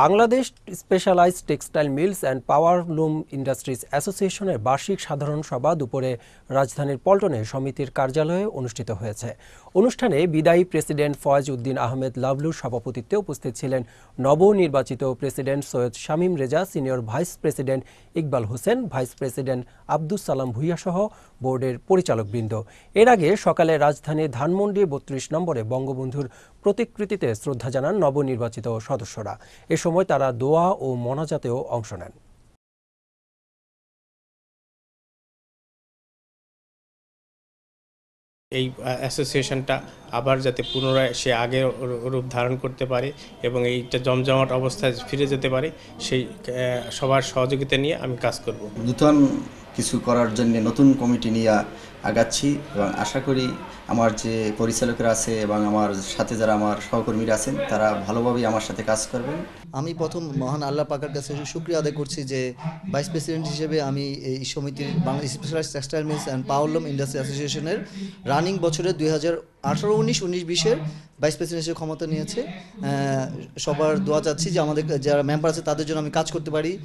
Bangladesh specialise textile mills and power loom industries অ্যাসোসিয়েশনের বার্ষিক সাধারণ সভা দুপুরে রাজধানীর পল্টনে সমিতির কার্যালয়ে অনুষ্ঠিত হয়েছে অনুষ্ঠানে বিদায়ী প্রেসিডেন্ট ফয়েজ উদ্দিন আহমেদ লাভলুর সভাপতিত্বে উপস্থিত ছিলেন নবনির্বাচিত president Syed Shamim Reza senior vice president Iqbal Hossain vice president Abdus Salam ভূঁইয়াসহ বোর্ডের পরিচালকবৃন্দ এর আগে সকালে রাজধানীর ধানমন্ডি বত্রিশ নম্বরে বঙ্গবন্ধুর প্রতিকৃতিতে শ্রদ্ধা জানান নবনির্বাচিত সদস্যরা এ সময় তারা দোয়া ও মনাজাতেও অংশ নেন এই অ্যাসোসিয়েশনটা আবার যাতে পুনরায় সে আগে রূপ ধারণ করতে পারে এবং এইটা জমজমাট অবস্থায় ফিরে যেতে পারে সেই সবার সহযোগিতা নিয়ে আমি কাজ করব নূতন কিছু করার জন্য নতুন কমিটি নিয়ে আগাচ্ছি এবং আশা করি আমার যে পরিচালকরা আছে এবং আমার সাথে যারা আমার সহকর্মীরা আছেন তারা ভালোভাবেই আমার সাথে কাজ করবেন আমি প্রথম মহান আল্লাহ পাকার কাছে সুক্রিয়া আদায় করছি যে ভাইস প্রেসিডেন্ট হিসেবে আমি এই সমিতির Bangladesh specialise textile mills and powerloom industry অ্যাসোসিয়েশনের রানিং বছরে দুই হাজার আঠারো উনিশ উনিশ বিশের ভাইস প্রেসিডেন্ট হিসেবে ক্ষমতা নিয়েছে সবার দোয়া চাচ্ছি যে আমাদের যারা মেম্বার আছে তাদের জন্য আমি কাজ করতে পারি